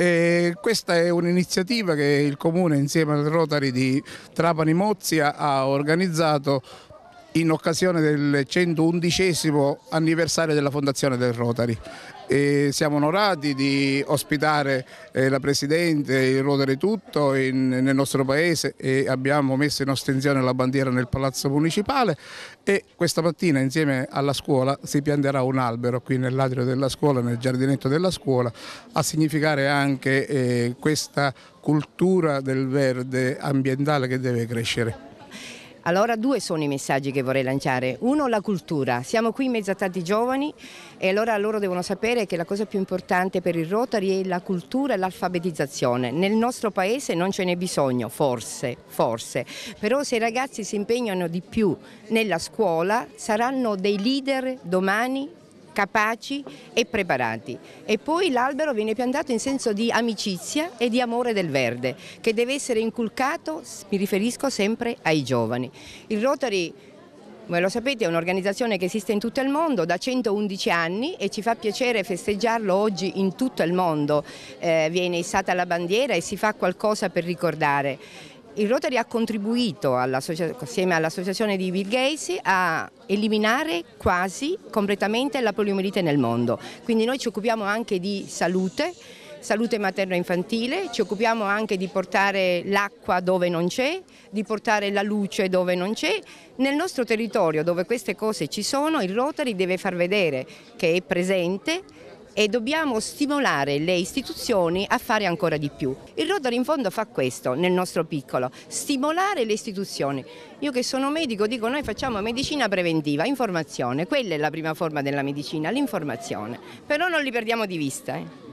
E questa è un'iniziativa che il Comune insieme al Rotary di Trapani Mozia ha organizzato in occasione del 111 anniversario della fondazione del Rotary. E siamo onorati di ospitare eh, la Presidente, il Rotary tutto in, nel nostro paese e abbiamo messo in ostensione la bandiera nel Palazzo Municipale e questa mattina insieme alla scuola si pianterà un albero qui nell'atrio della scuola, nel giardinetto della scuola, a significare anche eh, questa cultura del verde ambientale che deve crescere. Allora due sono i messaggi che vorrei lanciare. Uno la cultura, siamo qui in mezzo a tanti giovani e allora loro devono sapere che la cosa più importante per il Rotary è la cultura e l'alfabetizzazione. Nel nostro paese non ce n'è bisogno, forse, forse, però se i ragazzi si impegnano di più nella scuola saranno dei leader domani capaci e preparati. E poi l'albero viene piantato in senso di amicizia e di amore del verde, che deve essere inculcato, mi riferisco sempre ai giovani. Il Rotary come lo sapete è un'organizzazione che esiste in tutto il mondo da 111 anni e ci fa piacere festeggiarlo oggi in tutto il mondo. Eh, viene issata la bandiera e si fa qualcosa per ricordare il Rotary ha contribuito assieme all'associazione di Bill Gates a eliminare quasi completamente la poliomielite nel mondo. Quindi noi ci occupiamo anche di salute, salute materno-infantile, ci occupiamo anche di portare l'acqua dove non c'è, di portare la luce dove non c'è. Nel nostro territorio dove queste cose ci sono il Rotary deve far vedere che è presente e dobbiamo stimolare le istituzioni a fare ancora di più. Il Rotary in fondo fa questo nel nostro piccolo, stimolare le istituzioni. Io che sono medico dico noi facciamo medicina preventiva, informazione, quella è la prima forma della medicina, l'informazione, però non li perdiamo di vista. Eh.